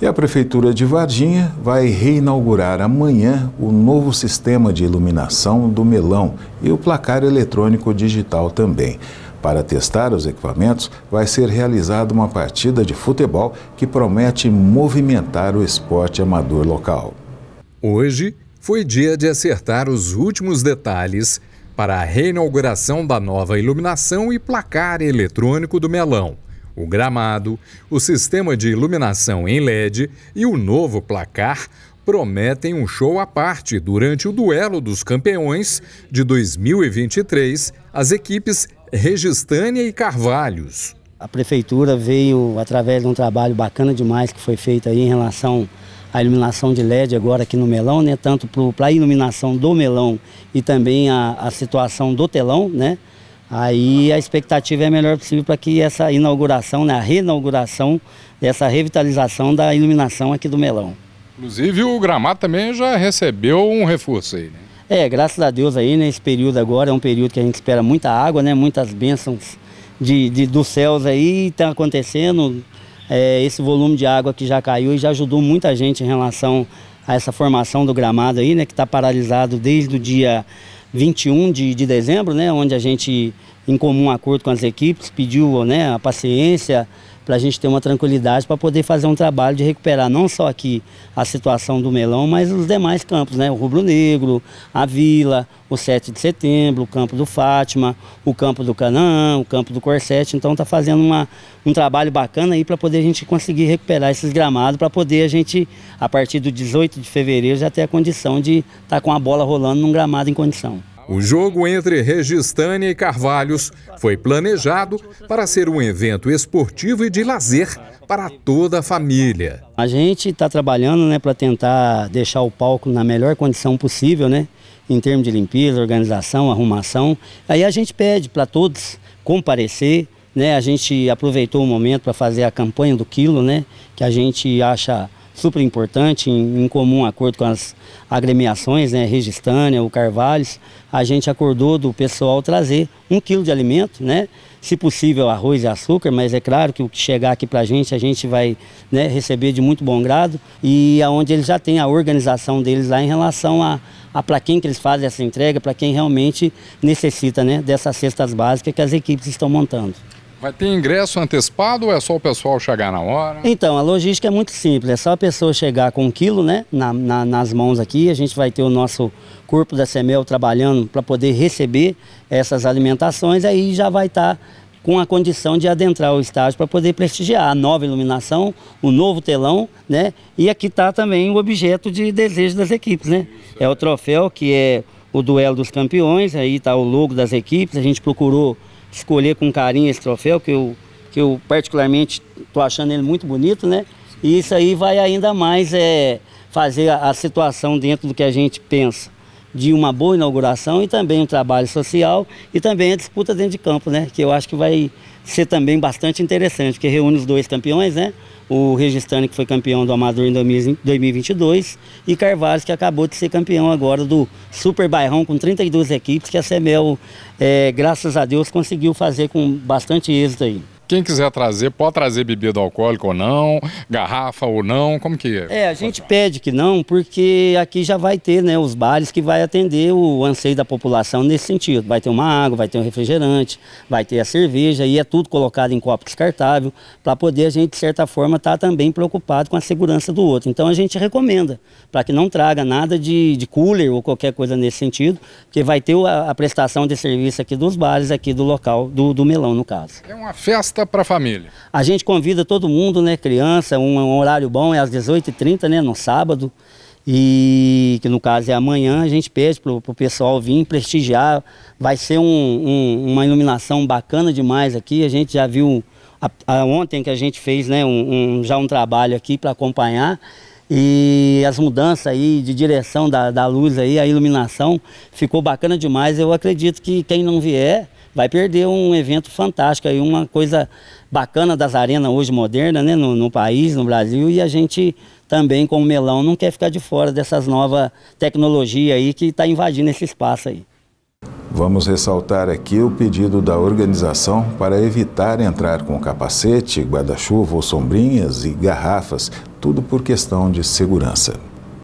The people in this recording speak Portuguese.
E a Prefeitura de Varginha vai reinaugurar amanhã o novo sistema de iluminação do melão e o placar eletrônico digital também. Para testar os equipamentos, vai ser realizada uma partida de futebol que promete movimentar o esporte amador local. Hoje foi dia de acertar os últimos detalhes para a reinauguração da nova iluminação e placar eletrônico do melão o gramado, o sistema de iluminação em LED e o novo placar prometem um show à parte durante o duelo dos campeões de 2023, as equipes Registânia e Carvalhos. A prefeitura veio através de um trabalho bacana demais que foi feito aí em relação à iluminação de LED agora aqui no melão, né? Tanto para a iluminação do melão e também a, a situação do telão, né? Aí a expectativa é a melhor possível para que essa inauguração, né, a reinauguração dessa revitalização da iluminação aqui do Melão. Inclusive o gramado também já recebeu um reforço aí, né? É, graças a Deus aí, né, período agora é um período que a gente espera muita água, né, muitas bênçãos de, de dos céus aí, está acontecendo é, esse volume de água que já caiu e já ajudou muita gente em relação a essa formação do gramado aí, né, que está paralisado desde o dia 21 de, de dezembro, né, onde a gente, em comum acordo com as equipes, pediu né, a paciência, para a gente ter uma tranquilidade para poder fazer um trabalho de recuperar não só aqui a situação do melão, mas os demais campos, né? O Rubro Negro, a Vila, o 7 de setembro, o campo do Fátima, o campo do Canaã, o campo do Corsete. Então está fazendo uma, um trabalho bacana aí para poder a gente conseguir recuperar esses gramados, para poder a gente, a partir do 18 de fevereiro, já ter a condição de estar tá com a bola rolando num gramado em condição. O jogo entre Registânia e Carvalhos foi planejado para ser um evento esportivo e de lazer para toda a família. A gente está trabalhando né, para tentar deixar o palco na melhor condição possível, né, em termos de limpeza, organização, arrumação. Aí a gente pede para todos comparecer. Né, a gente aproveitou o momento para fazer a campanha do quilo, né, que a gente acha super importante, em, em comum acordo com as agremiações, né, Registânia, o Carvalhos, a gente acordou do pessoal trazer um quilo de alimento, né, se possível arroz e açúcar, mas é claro que o que chegar aqui para a gente, a gente vai né, receber de muito bom grado, e aonde eles já têm a organização deles lá em relação a, a para quem que eles fazem essa entrega, para quem realmente necessita né, dessas cestas básicas que as equipes estão montando. Vai ter ingresso antecipado ou é só o pessoal chegar na hora? Então, a logística é muito simples, é só a pessoa chegar com um quilo né, na, na, nas mãos aqui, a gente vai ter o nosso corpo da Semel trabalhando para poder receber essas alimentações, aí já vai estar tá com a condição de adentrar o estádio para poder prestigiar a nova iluminação, o novo telão, né? E aqui está também o objeto de desejo das equipes, né? É o troféu que é o duelo dos campeões, aí está o logo das equipes, a gente procurou escolher com carinho esse troféu, que eu, que eu particularmente estou achando ele muito bonito, né? E isso aí vai ainda mais é, fazer a, a situação dentro do que a gente pensa de uma boa inauguração e também um trabalho social e também a disputa dentro de campo, né? Que eu acho que vai ser também bastante interessante, porque reúne os dois campeões, né? o Registani, que foi campeão do Amador em 2022, e Carvalho, que acabou de ser campeão agora do Super Bairrão, com 32 equipes, que a Semel, é, eh, graças a Deus, conseguiu fazer com bastante êxito aí. Quem quiser trazer, pode trazer bebida alcoólica ou não, garrafa ou não, como que é? É, a gente pede que não, porque aqui já vai ter né, os bares que vai atender o anseio da população nesse sentido. Vai ter uma água, vai ter um refrigerante, vai ter a cerveja e é tudo colocado em copo descartável para poder a gente, de certa forma, estar tá também preocupado com a segurança do outro. Então a gente recomenda para que não traga nada de, de cooler ou qualquer coisa nesse sentido, porque vai ter a, a prestação de serviço aqui dos bares, aqui do local, do, do melão, no caso. É uma festa festa para a família? A gente convida todo mundo, né? Criança, um, um horário bom é às 18h30, né? No sábado. E que no caso é amanhã, a gente pede para o pessoal vir prestigiar. Vai ser um, um, uma iluminação bacana demais aqui. A gente já viu a, a, ontem que a gente fez né, um, já um trabalho aqui para acompanhar. E as mudanças aí de direção da, da luz aí, a iluminação, ficou bacana demais. Eu acredito que quem não vier vai perder um evento fantástico e uma coisa bacana das arenas hoje moderna, né, no, no país, no Brasil, e a gente também, como melão, não quer ficar de fora dessas novas tecnologias aí que está invadindo esse espaço aí. Vamos ressaltar aqui o pedido da organização para evitar entrar com capacete, guarda-chuva ou sombrinhas e garrafas, tudo por questão de segurança.